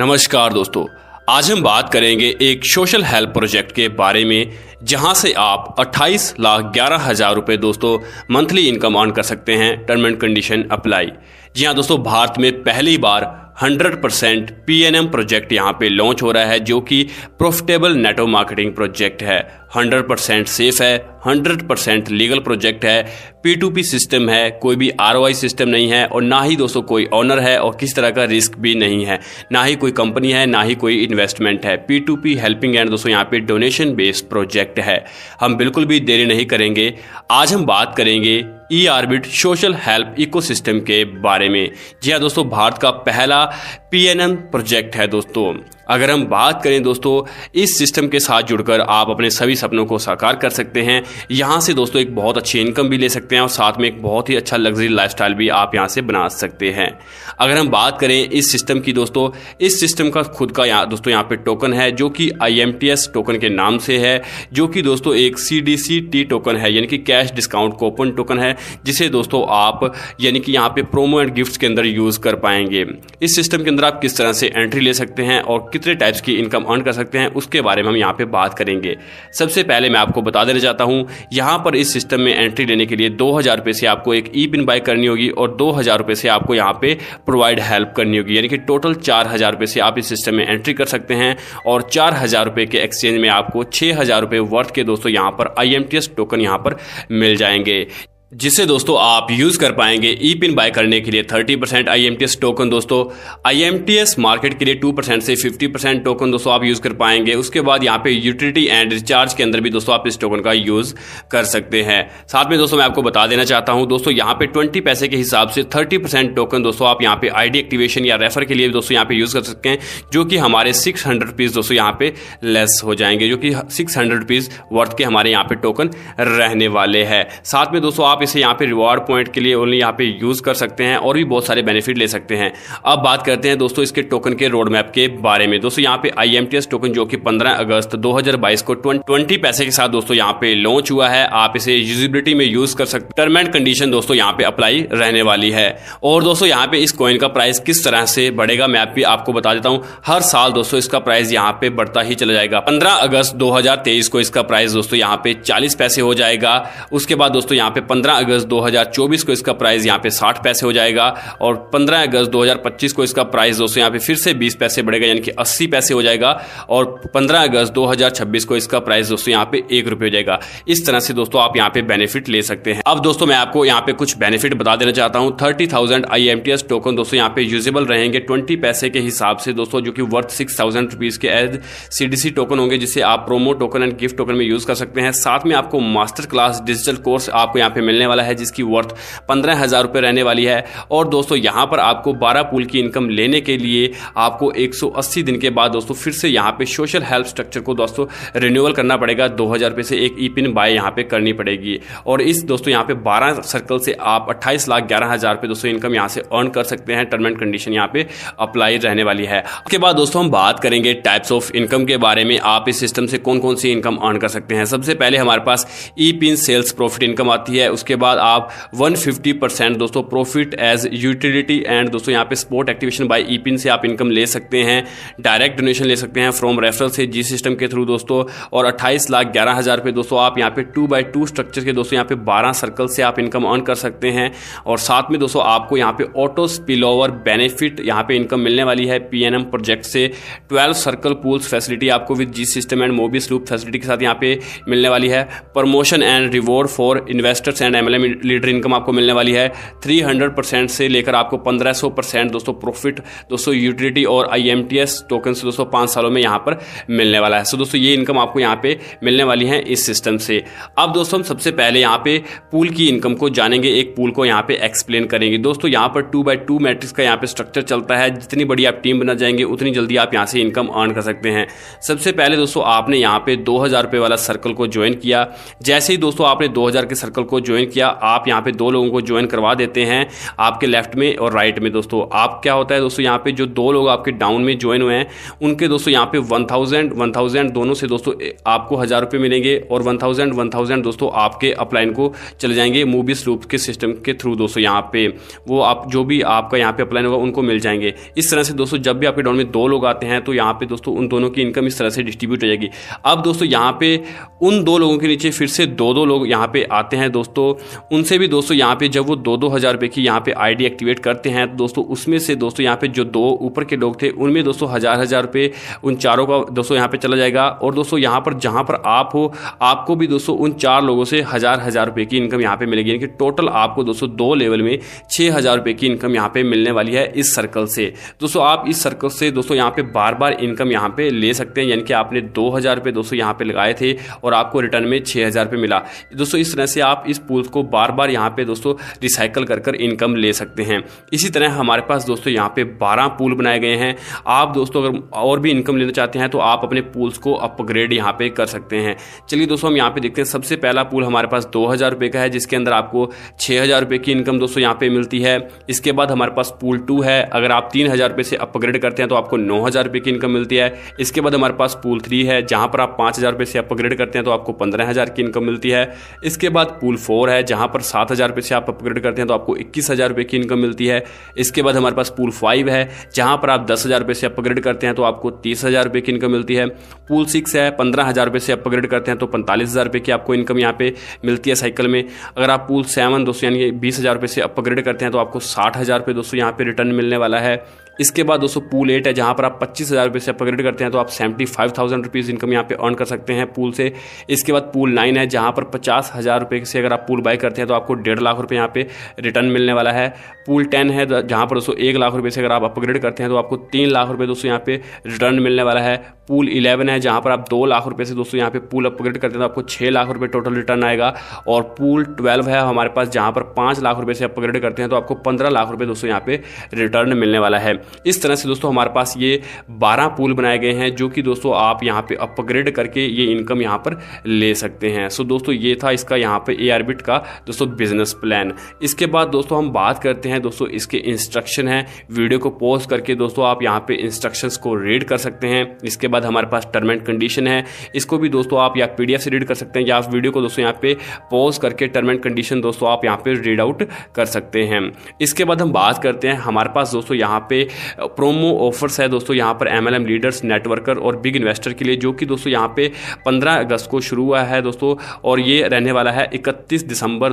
नमस्कार दोस्तों आज हम बात करेंगे एक सोशल हेल्प प्रोजेक्ट के बारे में जहां से आप अट्ठाईस लाख ग्यारह हज़ार रुपये दोस्तों मंथली इनकम ऑन कर सकते हैं टर्म एंड कंडीशन अप्लाई जी हाँ दोस्तों भारत में पहली बार 100 परसेंट पी प्रोजेक्ट यहाँ पे लॉन्च हो रहा है जो कि प्रॉफिटेबल नेटो मार्केटिंग प्रोजेक्ट है 100 परसेंट सेफ है 100 परसेंट लीगल प्रोजेक्ट है पी टू पी सिस्टम है कोई भी आर सिस्टम नहीं है और ना ही दोस्तों कोई ऑनर है और किसी तरह का रिस्क भी नहीं है ना ही कोई कंपनी है ना ही कोई इन्वेस्टमेंट है P to P helping and दोस्तों यहाँ पे डोनेशन बेस्ड प्रोजेक्ट है हम बिल्कुल भी देरी नहीं करेंगे आज हम बात करेंगे E orbit social help ecosystem के बारे में जी हाँ दोस्तों भारत का पहला पीएनएन प्रोजेक्ट है दोस्तों अगर हम बात करें दोस्तों इस सिस्टम के साथ जुड़कर आप अपने सभी सपनों को साकार कर सकते हैं यहाँ से दोस्तों एक बहुत अच्छी इनकम भी ले सकते हैं और साथ में एक बहुत ही अच्छा लग्जरी लाइफ भी आप यहाँ से बना सकते हैं अगर हम बात करें इस सिस्टम की दोस्तों इस सिस्टम का खुद का यहाँ दोस्तों यहाँ पे टोकन है जो कि आई टोकन के नाम से है जो कि दोस्तों एक C D C T token है यानी कि कैश डिस्काउंट कोपन टोकन है जिसे दोस्तों आप यानी कि यहाँ पे प्रोमो एंड गिफ्ट के अंदर यूज़ कर पाएंगे इस सिस्टम के अंदर आप किस तरह से एंट्री ले सकते हैं और कितने टाइप्स की इनकम अर्न कर सकते हैं उसके बारे में हम यहाँ पे बात करेंगे सबसे पहले मैं आपको बता देना चाहता हूँ यहाँ पर इस सिस्टम में एंट्री लेने के लिए दो हज़ार से आपको एक ई पिन बाई करनी होगी और दो हज़ार से आपको यहाँ पे प्रोवाइड हेल्प करनी होगी यानी कि टोटल चार हज़ार से आप इस सिस्टम में एंट्री कर सकते हैं और चार हज़ार के एक्सचेंज में आपको छः हज़ार वर्थ के दोस्तों यहाँ पर आई टोकन यहाँ पर मिल जाएंगे जिसे दोस्तों आप यूज़ कर पाएंगे ई पिन बाय करने के लिए 30 percent I M T S token दोस्तों I M T S market के लिए 2 परसेंट से 50 परसेंट टोकन दोस्तों आप यूज़ कर पाएंगे उसके बाद यहाँ पे यूटिलिटी एंड रिचार्ज के अंदर भी दोस्तों आप इस टोकन का यूज़ कर सकते हैं साथ में दोस्तों मैं आपको बता देना चाहता हूँ दोस्तों यहाँ पे ट्वेंटी पैसे के हिसाब से थर्टी टोकन दोस्तों आप यहाँ पे आई एक्टिवेशन या रेफर के लिए दोस्तों यहाँ पे यूज़ कर सकते हैं जो कि हमारे सिक्स हंड्रेड दोस्तों यहाँ पे लेस हो जाएंगे जो कि सिक्स हंड्रेड वर्थ के हमारे यहाँ पे टोकन रहने वाले हैं साथ में दोस्तों आप आप इसे यहाँ पे रिवॉर्ड पॉइंट के लिए ओनली यहाँ पे यूज़ कर सकते हैं और भी बहुत सारे बेनिफिट ले सकते हैं अब बात करते हैं दोस्तों इसके टोकन के रोड मैप के बारे में दोस्तों यहाँ पे आई टोकन जो कि पंद्रह अगस्त दो को ट्वेंटी पैसे के साथ दोस्तों यहाँ पे लॉन्च हुआ है आप इसे यूजिबिलिटी में यूज कर सकते टर्म एंड कंडीशन दोस्तों यहाँ पे अप्लाई रहने वाली है और दोस्तों यहाँ पे इस कॉइन का प्राइस किस तरह से बढ़ेगा मैं भी आपको बता देता हूँ हर साल दोस्तों इसका प्राइस यहाँ पे बढ़ता ही चला जाएगा पंद्रह अगस्त दो को इसका प्राइस दोस्तों यहाँ पे चालीस पैसे हो जाएगा उसके बाद दोस्तों यहाँ पे पंद्रह 15 अगस्त 2024 को इसका प्राइस यहाँ पे 60 पैसे हो जाएगा और 15 अगस्त 2025 को इसका प्राइस दोस्तों यहाँ पे फिर से 20 पैसे बढ़ेगा यानी कि 80 पैसे हो जाएगा और 15 अगस्त 2026 को इसका प्राइस दोस्तों यहाँ पे एक रुपये हो जाएगा इस तरह से दोस्तों आप यहाँ पे बेनिफिट ले सकते हैं अब दोस्तों मैं आपको यहाँ पे कुछ बेनिफिट बता देना चाहता हूँ थर्टी थाउजेंड टोकन दोस्तों यहाँ पे यूजेबल रहेंगे ट्वेंटी पैसे के हिसाब से दोस्तों जो कि वर्थ सिक्स थाउजेंड रुपीज़ के एज सी टोकन होंगे जिसे आप promo token and gift token में यूज़ कर सकते हैं साथ में आपको मास्टर क्लास डिजिटल कोर्स आपको यहाँ पे मिलने मिलने वाला है जिसकी वर्थ पंद्रह हज़ार रुपये रहने वाली है और दोस्तों यहाँ पर आपको बारह पूल की इनकम लेने के लिए आपको 180 दिन के बाद दोस्तों फिर से यहाँ पर सोशल हेल्प स्ट्रक्चर को दोस्तों रिन्यूअल करना पड़ेगा दो हज़ार रुपये से एक ई पिन बाय यहाँ पर करनी पड़ेगी और इस दोस्तों यहाँ पर बारह सर्कल से आप अट्ठाईस लाख ग्यारह हज़ार रुपये दोस्तों इनकम यहाँ से अर्न कर सकते हैं टर्म एंड कंडीशन यहाँ पर अप्लाई रहने वाली है उसके बाद दोस्तों हम बात करेंगे टाइप्स ऑफ इनकम के बारे में आप इस सिस्टम से कौन कौन सी इनकम अर्न कर सकते हैं सबसे पहले हमारे पास E pin sales profit income आती है उसके उसके बाद आप 150 परसेंट दोस्तों प्रॉफिट एज यूटिलिटी एंड दोस्तों यहाँ पे स्पोर्ट एक्टिवेशन बाय ईपिन से आप इनकम ले सकते हैं डायरेक्ट डोनेशन ले सकते हैं फ्रॉम रेफरल से जी सिस्टम के थ्रू दोस्तों और अट्ठाईस लाख ग्यारह हज़ार रुपये दोस्तों आप यहाँ पे टू बाई टू स्ट्रक्चर के दोस्तों यहाँ पे बारह सर्कल से आप इनकम अर्न कर सकते हैं और साथ में दोस्तों आपको यहाँ पे ऑटो स्पिल ओवर बेनिफिट यहाँ पे इनकम मिलने वाली है पी प्रोजेक्ट से ट्वेल्व सर्कल पूल्स फैसिलिटी आपको विद जी सिस्टम एंड मोबी स्लूप फैसिलिटी के साथ यहाँ पे मिलने वाली है promotion and reward for investors and M L leader income आपको मिलने वाली है थ्री हंड्रेड परसेंट से लेकर आपको पंद्रह सौ परसेंट दोस्तों प्रॉफिट दोस्तों यूटिलिटी और I M T S token से दोस्तों पाँच सालों में यहाँ पर मिलने वाला है सो दोस्तों ये इनकम आपको यहाँ पे मिलने वाली है इस सिस्टम से अब दोस्तों हम सबसे पहले यहाँ पे पूल की इनकम को जानेंगे एक पूल को यहाँ पे एक्सप्लेन करेंगे दोस्तों यहाँ पर टू बाई टू मैट्रिक्स का यहाँ पे स्ट्रक्चर चलता है जितनी बड़ी आप टीम बना जाएंगे उतनी जल्दी आप यहाँ से इनकम अर्न कर सकते हैं सबसे पहले दोस्तों आपने यहाँ पे दो हज़ार वाला सर्कल को ज्वाइन किया जैसे ही दोस्तों आपने दो हज़ार के सर्कल को ज्वाइन किया आप यहाँ पे दो लोगों को ज्वाइन करवा देते हैं आपके लेफ्ट में और राइट में दोस्तों आप क्या होता है दोस्तों यहाँ पे जो दो लोग आपके डाउन में ज्वाइन हुए हैं उनके दोस्तों यहाँ पे वन थाउजेंड वन थाउजेंड दोनों से दोस्तों आपको हज़ार रुपये मिलेंगे और वन थाउजेंड वन थाउजेंड दोस्तों आपके अपलाइन को चले जाएंगे मूवी स्लूप के सिस्टम के थ्रू दोस्तों यहाँ पे वो आप जो भी आपका यहाँ पे अपलाइन होगा उनको मिल जाएंगे इस तरह से दोस्तों जब भी आपके डाउन में दो लोग आते हैं तो यहाँ पे दोस्तों उन दोनों की इनकम इस तरह से डिस्ट्रीब्यूट हो जाएगी अब दोस्तों यहाँ पे उन दो लोगों के नीचे फिर से दो दो लोग यहाँ पे आते हैं दोस्तों उनसे भी दोस्तों यहाँ पे जब वो दो दो हज़ार रुपये की यहाँ पे आईडी एक्टिवेट करते हैं तो दोस्तों उसमें से दोस्तों यहाँ पे जो दो ऊपर के लोग थे उनमें दोस्तों हज़ार हज़ार रुपये उन चारों का दोस्तों यहाँ पे चला जाएगा और दोस्तों यहाँ पर जहाँ पर आप हो आपको भी दोस्तों उन चार लोगों से हज़ार हज़ार रुपये की इनकम यहाँ पर मिलेगी यानी कि टोटल आपको दोस्तों दो लेवल में छः हज़ार रुपये की इनकम यहाँ पर मिलने वाली है इस सर्कल से दोस्तों आप इस सर्कल से दोस्तों यहाँ पर बार बार इनकम यहाँ पर ले सकते हैं यानी कि आपने दो हज़ार रुपये दोस्तों यहाँ पर लगाए थे और आपको रिटर्न में छः हज़ार रुपये मिला दोस्तों इस तरह से आप इस पूरे को बार बार यहाँ पे दोस्तों रिसाइकल कर कर इनकम ले सकते हैं इसी तरह हमारे पास दोस्तों यहाँ पे बारह पूल बनाए गए हैं आप दोस्तों अगर और भी इनकम लेना चाहते हैं तो आप अपने पूल्स को अपग्रेड यहाँ पे कर सकते हैं चलिए दोस्तों हम यहाँ पे देखते हैं सबसे पहला पूल हमारे पास दो हज़ार रुपये का है जिसके अंदर आपको छः हज़ार रुपये की इनकम दोस्तों यहाँ पे मिलती है इसके बाद हमारे पास पूल टू है अगर आप तीन हज़ार रुपये से अपग्रेड करते हैं तो आपको नौ हज़ार रुपये की इनकम मिलती है इसके बाद हमारे पास पूल थ्री है जहाँ पर आप पाँच हज़ार रुपये से अपग्रेड करते हैं तो आपको पंद्रह हज़ार की इनकम मिलती है इसके बाद पूल फोर फ्लोर है जहाँ पर सात हज़ार रुपये से आप अपग्रेड करते हैं तो आपको इक्कीस हज़ार रुपये की इनकम मिलती है इसके बाद हमारे पास पूल फाइव है जहाँ पर आप दस हज़ार रुपये से अपग्रेड करते हैं तो आपको तीस हज़ार रुपये की इनकम मिलती है पूल सिक्स है पंद्रह हज़ार रुपये से अपग्रेड करते हैं तो पैंतालीस हज़ार रुपये की आपको इनकम यहाँ पे मिलती है साइकिल में अगर आप पूल सेवन दोस्तों यानी बीस हज़ार रुपये से अपग्रेड करते हैं तो आपको साठ हज़ार रुपये दोस्तों यहाँ पे रिटर्न मिलने वाला है इसके बाद दोस्तों पूल एट है जहाँ पर आप पच्चीस हज़ार रुपये से अपग्रेड करते हैं तो आप seventy five thousand rupees income यहाँ पे अर्न कर सकते हैं पूल से इसके बाद पूल नाइन है जहाँ पर पचास हज़ार रुपये से अगर आप पूल बाई करते हैं तो आपको डेढ़ लाख रुपये यहाँ पे रिटर्न मिलने वाला है पूल टेन है जहाँ पर दोस्तों एक लाख रुपये से अगर आप अपग्रेड करते हैं तो आपको तीन लाख रुपये दोस्तों यहाँ पे रिटर्न मिलने वाला है पूल इलेवन है जहाँ पर आप दो लाख रुपये से दोस्तों यहाँ पे पूल अपग्रेड करते हैं तो आपको छः लाख रुपये टोटल रिटर्न आएगा और पूल ट्वेल्व है हमारे पास जहाँ पर पाँच लाख रुपये से अपग्रेड करते हैं तो आपको पंद्रह लाख रुपये दोस्तों यहाँ पे रिटर्न मिलने वाला है इस तरह से दोस्तों हमारे पास ये बारह पूल बनाए गए हैं जो कि दोस्तों आप यहाँ पे अपग्रेड करके ये इनकम यहाँ पर ले सकते हैं सो दोस्तों ये था इसका यहाँ पे ए आरबिट का दोस्तों बिजनेस प्लान इसके बाद दोस्तों हम बात करते हैं दोस्तों इसके इंस्ट्रक्शन हैं वीडियो को पॉज करके दोस्तों आप यहाँ पे इंस्ट्रक्शन को रीड कर सकते हैं इसके बाद हमारे पास टर्म एंड कंडीशन है इसको भी दोस्तों आप या पीडीएफ से रीड कर सकते हैं या वीडियो को दोस्तों यहाँ पे पॉज करके टर्म एंड कंडीशन दोस्तों आप यहाँ पे रीड आउट कर सकते हैं इसके बाद हम बात करते हैं हमारे पास दोस्तों यहाँ पे प्रोमो ऑफर्स है दोस्तों यहाँ पर एम लीडर्स नेटवर्कर और बिग इन्वेस्टर के लिए जो कि दोस्तों यहाँ पे पंद्रह अगस्त को शुरू हुआ है दोस्तों और ये रहने वाला है इकतीस दिसंबर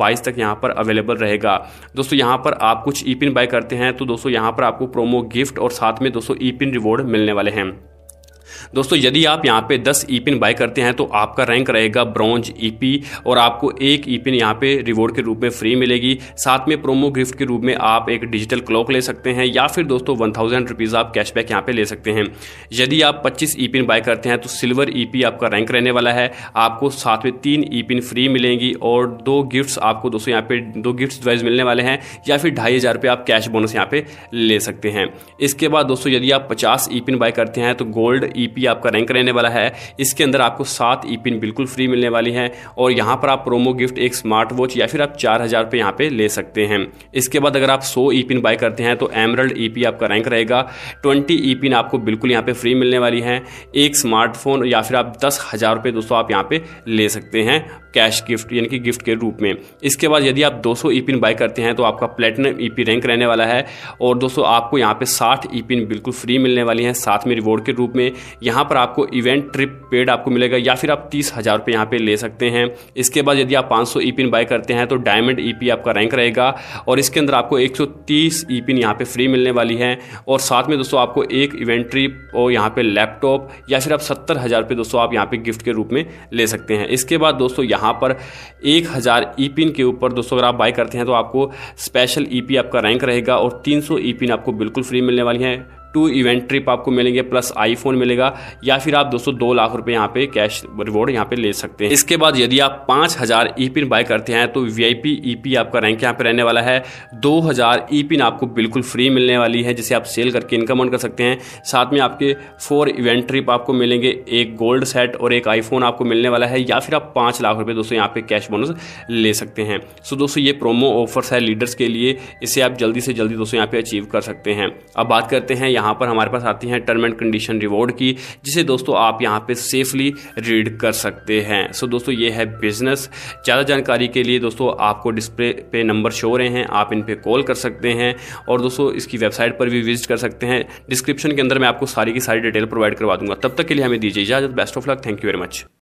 बाईस तक यहाँ पर अवेलेबल रहेगा दोस्तों यहाँ पर आप कुछ ई पिन बाय करते हैं तो दोस्तों यहाँ पर आपको प्रोमो गिफ्ट और साथ में दोस्तों ई पिन रिवॉर्ड मिलने वाले हैं दोस्तों यदि आप यहाँ पे 10 ई पिन बाय करते हैं तो आपका रैंक रहेगा ब्रॉन्ज ई पी और आपको एक ई e पिन यहाँ पे रिवॉर्ड के रूप में फ्री मिलेगी साथ में प्रोमो गिफ्ट के रूप में आप एक डिजिटल क्लॉक ले सकते हैं या फिर दोस्तों वन थाउजेंड रुपीज़ आप कैशबैक यहाँ पे ले सकते हैं यदि आप पच्चीस ई पिन बाय करते हैं तो सिल्वर ई e आपका रैंक रहने वाला है आपको साथ में तीन ई पिन फ्री मिलेंगी और दो गिफ्ट्स आपको दोस्तों यहाँ पे दो गिफ्ट्स वाइज मिलने वाले हैं या फिर ढाई हज़ार रुपये आप कैश बोनस यहाँ पे ले सकते हैं इसके बाद दोस्तों यदि आप पचास ई पिन बाय करते हैं तो gold E e EP e आपका रैंक रहने वाला है इसके अंदर आपको सात ई e पिन बिल्कुल फ्री मिलने वाली हैं और यहाँ पर आप प्रोमो गिफ्ट एक स्मार्ट वॉच या फिर आप चार हज़ार रुपये यहाँ पर ले सकते हैं इसके बाद अगर आप सौ ई पिन बाय करते हैं तो एमरल्ड ई पी आपका रैंक रहेगा ट्वेंटी ई e पिन आपको बिल्कुल यहाँ पर फ्री मिलने वाली हैं एक स्मार्टफोन या फिर आप दस हज़ार रुपये दोस्तों आप यहाँ पर ले सकते हैं कैश गिफ्ट यानी कि गिफ्ट के रूप में इसके बाद यदि आप 200 ई पिन बाय करते हैं तो आपका प्लेटिनम ई पी रैंक रहने वाला है और दोस्तों आपको यहाँ पे 60 ई पिन बिल्कुल फ्री मिलने वाली हैं साथ में रिवॉर्ड के रूप में यहाँ पर आपको इवेंट ट्रिप पेड आपको मिलेगा या फिर आप तीस हज़ार रुपये यहाँ पर ले सकते हैं इसके बाद यदि आप पाँच सौ ई पिन बाय करते हैं तो डायमंड ई पी आपका रैंक रहेगा और इसके अंदर आपको एक सौ तीस ई पिन यहाँ पर फ्री मिलने वाली है और साथ में दोस्तों आपको एक इवेंट ट्रिप और यहाँ पर लैपटॉप या फिर आप सत्तर हज़ार रुपये दोस्तों आप यहाँ पर गिफ्ट के रूप में ले सकते हैं इसके बाद दोस्तों यहाँ यहाँ पर एक हज़ार ई e पिन के ऊपर दोस्तों अगर आप बाई करते हैं तो आपको स्पेशल ई पी आपका रैंक रहेगा और तीन सौ ई e पिन आपको बिल्कुल फ्री मिलने वाली हैं टू इवेंट ट्रिप आपको मिलेंगे प्लस आईफोन मिलेगा या फिर आप दोस्तों दो लाख रुपए यहाँ पे कैश रिवॉर्ड यहाँ पे ले सकते हैं इसके बाद यदि आप पांच हज़ार ई पिन बाय करते हैं तो V I P E P आपका रैंक यहाँ पे रहने वाला है दो हज़ार ई पिन आपको बिल्कुल फ्री मिलने वाली है जिसे आप सेल करके इनकम ऑन कर सकते हैं साथ में आपके फोर इवेंट ट्रिप आपको मिलेंगे एक गोल्ड सेट और एक आईफोन आपको मिलने वाला है या फिर आप पांच लाख रुपये दोस्तों यहाँ पे कैश बोनस ले सकते हैं सो दोस्तों ये प्रोमो ऑफर्स है लीडर्स के लिए इसे आप जल्दी से जल्दी दोस्तों यहाँ पे अचीव कर सकते हैं अब बात करते हैं यहाँ पर हमारे पास आती हैं टर्म एंड कंडीशन रिवॉर्ड की जिसे दोस्तों आप यहाँ पे सेफली रीड कर सकते हैं सो दोस्तों ये है बिज़नेस ज़्यादा जानकारी के लिए दोस्तों आपको डिस्प्ले पे नंबर शो रहे हैं आप इन पर कॉल कर सकते हैं और दोस्तों इसकी वेबसाइट पर भी विजिट कर सकते हैं डिस्क्रिप्शन के अंदर मैं आपको सारी की सारी डिटेल प्रोवाइड करवा दूंगा तब तक के लिए हमें दीजिए इजाज़त best of luck thank you very much